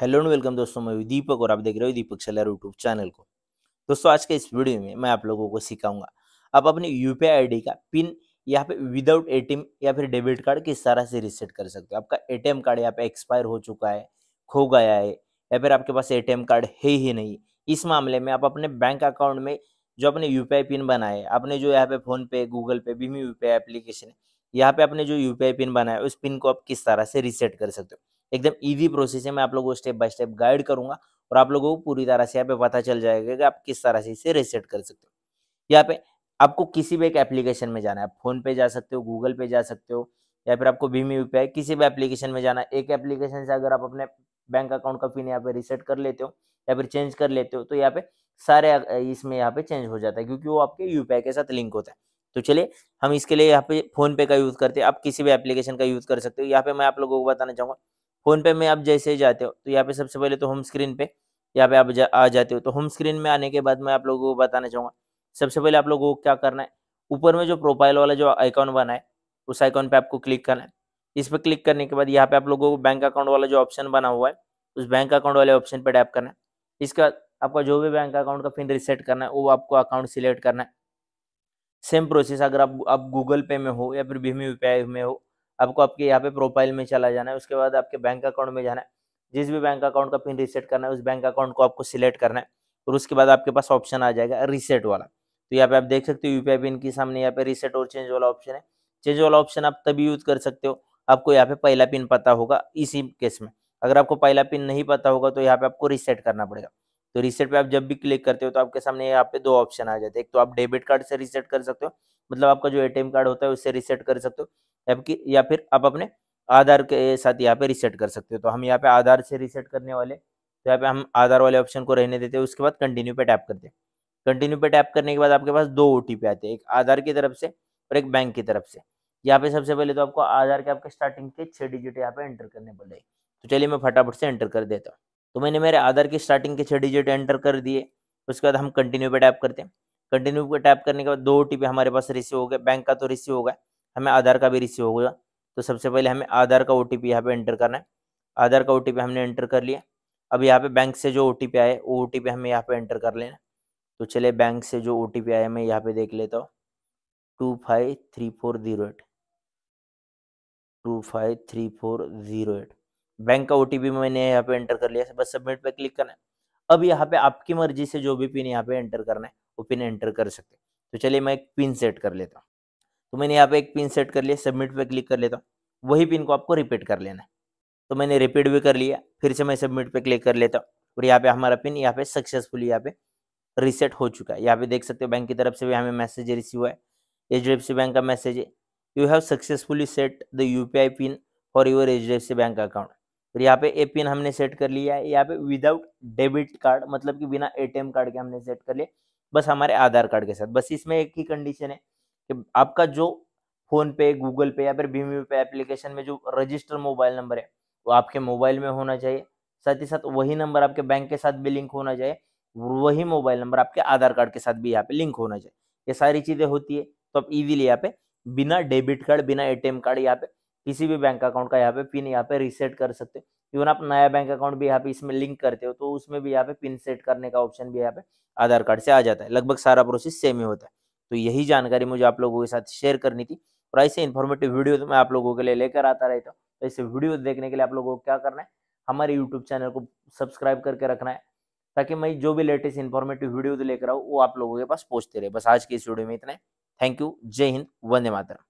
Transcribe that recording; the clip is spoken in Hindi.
हेलो एंड वेलकम दोस्तों मैं दीपक और आप देख रहे हो दीपक सेलर यूट्यूब चैनल को दोस्तों आज के इस वीडियो में मैं आप लोगों को सिखाऊंगा आप अपने यूपीआई पी का पिन यहाँ पे विदाउट ए या फिर डेबिट कार्ड किस तरह से रिसेट कर सकते हो आपका ए कार्ड यहाँ पे एक्सपायर हो चुका है खो गया है या फिर आपके पास ए कार्ड है ही नहीं इस मामले में आप अपने बैंक अकाउंट में जो अपने यूपीआई पिन बनाए आपने जो यहाँ पे फोन पे गूगल पे भीम पी एप्लीकेशन है यहाँ पे आपने जो यू पिन बनाया उस पिन को आप किस तरह से रिसेट कर सकते हो एकदम ईजी प्रोसेस है मैं आप लोगों को स्टेप बाय स्टेप गाइड करूंगा और आप लोगों को पूरी तरह से यहाँ पे पता चल जाएगा कि आप किस तरह से इसे रिसेट कर सकते हो यहाँ पे आपको किसी भी एक एप्लीकेशन में जाना है आप फोन पे जा सकते हो गूगल पे जा सकते हो या फिर आपको भीम यू किसी भी एप्लीकेशन में जाना है एक एप्लीकेशन से अगर आप अपने बैंक अकाउंट का पिन यहाँ पे रिसेट कर लेते हो या फिर चेंज कर लेते हो तो यहाँ पे सारे इसमें यहाँ पे चेंज हो जाता है क्योंकि वो आपके यू के साथ लिंक होता है तो चलिए हम इसके लिए यहाँ पे फोन पे का यूज़ करते हैं आप किसी भी एप्लीकेशन का यूज़ कर सकते हो यहाँ पे मैं आप लोगों को बताना चाहूंगा फोन पे में आप जैसे ही जाते हो तो यहाँ पे सबसे पहले तो होम स्क्रीन पे यहाँ पे आप जा, आ जाते हो तो होम स्क्रीन में आने के बाद मैं आप लोगों को बताना चाहूंगा सबसे पहले आप लोगों को क्या करना है ऊपर में जो प्रोफाइल वाला जो आइकॉन बना है उस आइकॉन पे आपको क्लिक करना है इस पर क्लिक करने के बाद यहाँ पे आप लोगों को बैंक अकाउंट वाला जो ऑप्शन बना हुआ है उस बैंक अकाउंट वाले ऑप्शन पर टैप करना है इसका आपका जो भी बैंक अकाउंट का पिन रिसेट करना है वो आपको अकाउंट सिलेक्ट करना है सेम प्रोसेस अगर आप आप गूगल पे में हो या फिर भीम यू में हो आपको आपके यहाँ पे प्रोफाइल में चला जाना है उसके बाद आपके बैंक अकाउंट में जाना है जिस भी बैंक अकाउंट का पिन रीसेट करना है उस बैंक अकाउंट को आपको सिलेक्ट करना है और उसके बाद आपके पास ऑप्शन आ जाएगा रीसेट वाला तो यहाँ पे आप देख सकते हो यूपीआई पिन के सामने यहाँ पे रीसेट और चेंज वाला ऑप्शन है चेंज वाला ऑप्शन आप तभी यूज कर सकते हो आपको यहाँ पे पहला पिन पता होगा इसी केस में अगर आपको पहला पिन नहीं पता होगा तो यहाँ पे आपको रीसेट करना पड़ेगा तो रीसेट पे आप जब भी क्लिक करते हो तो आपके सामने यहाँ पे दो ऑप्शन आ जाते हैं एक तो आप डेबिट कार्ड से रीसेट कर सकते हो मतलब आपका जो एटीएम कार्ड होता है उससे रीसेट कर सकते हो जबकि या फिर आप अपने आधार के साथ यहाँ पे रिसेट कर सकते हो तो हम यहाँ पे आधार से रिसेट करने वाले तो यहाँ पे हम आधार वाले ऑप्शन को रहने देते हैं उसके बाद कंटिन्यू पे टैप करते हैं कंटिन्यू पे टैप करने के बाद आपके पास दो ओ आते हैं एक आधार की तरफ से और एक बैंक की तरफ से यहाँ पे सबसे पहले तो आपको आधार के आपके स्टार्टिंग के छः डिजिट यहाँ पे एंटर करने पड़े तो चलिए मैं फटाफट से एंटर कर देता हूँ तो मैंने मेरे आधार की स्टार्टिंग के छः डिजिट एंटर कर दिए उसके बाद हम कंटिन्यू पे टैप करते हैं कंटिन्यू पे टैप करने के बाद दो ओ हमारे पास रिसीव हो गए बैंक का तो रिसीव होगा हमें आधार का भी रिसीव हो गया तो सबसे पहले हमें आधार का ओ टी पी यहाँ पर एंटर करना है आधार का ओ टी पी हमने एंटर कर लिया अब यहाँ पे बैंक से जो ओ टी पी आए वो ओ टी पी हमें यहाँ पे एंटर कर लेना तो चले बैंक से जो ओ टी पी आया मैं यहाँ पे देख लेता हूँ two five three four zero eight two five three four zero eight bank का ओ टी पी मैंने यहाँ पे एंटर कर लिया बस सबमिट पे क्लिक करना है अब यहाँ पे आपकी मर्जी से जो भी पिन यहाँ पे एंटर करना है वो पिन एंटर कर सकते हैं तो चलिए मैं एक पिन सेट कर लेता हूँ तो मैंने यहाँ पे एक पिन सेट कर लिया सबमिट पे क्लिक कर लेता हूँ वही पिन को आपको रिपीट कर लेना है तो मैंने रिपीट भी कर लिया फिर से मैं सबमिट पे क्लिक कर लेता हूँ और यहाँ पे हमारा पिन यहाँ पे सक्सेसफुल यहाँ पे रिसेट हो चुका है यहाँ पे देख सकते हो बैंक की तरफ से भी हमें मैसेज रिसीव हुआ है H D F C bank का मैसेज है you have successfully set the U P I pin for your H D F C bank account और यहाँ पे ए पिन हमने सेट कर लिया है यहाँ पे विदाउट डेबिट कार्ड मतलब कि बिना एटीएम कार्ड के हमने सेट कर लिया बस हमारे आधार कार्ड के साथ बस इसमें एक ही कंडीशन है कि आपका जो फोन पे गूगल पे या फिर भीम यू पे एप्लीकेशन में जो रजिस्टर मोबाइल नंबर है वो आपके मोबाइल में होना चाहिए साथ ही साथ वही नंबर आपके बैंक के साथ भी लिंक होना चाहिए वही मोबाइल नंबर आपके आधार कार्ड के साथ भी यहाँ पे लिंक होना चाहिए ये सारी चीज़ें होती है तो आप इजीली यहाँ पे बिना डेबिट कार्ड बिना एटीएम कार्ड यहाँ पे किसी भी बैंक अकाउंट का यहाँ पे पिन यहाँ पे रीसेट कर सकते हो इवन आप नया बैंक अकाउंट भी यहाँ पे इसमें लिंक करते हो तो उसमें भी यहाँ पे पिन सेट करने का ऑप्शन भी यहाँ पे आधार कार्ड से आ जाता है लगभग सारा प्रोसेस सेम ही होता है तो यही जानकारी मुझे आप लोगों के साथ शेयर करनी थी और ऐसे इन्फॉर्मेटिव वीडियो तो मैं आप लोगों के लिए लेकर आता रहता हूँ तो ऐसे वीडियो देखने के लिए आप लोगों को क्या करना है हमारे यूट्यूब चैनल को सब्सक्राइब करके रखना है ताकि मैं जो भी लेटेस्ट इन्फॉर्मेटिव वीडियो लेकर आऊँ वो आप लोगों के पास पहुँचते रहे बस आज के इस वीडियो में इतना थैंक यू जय हिंद वंदे मातरम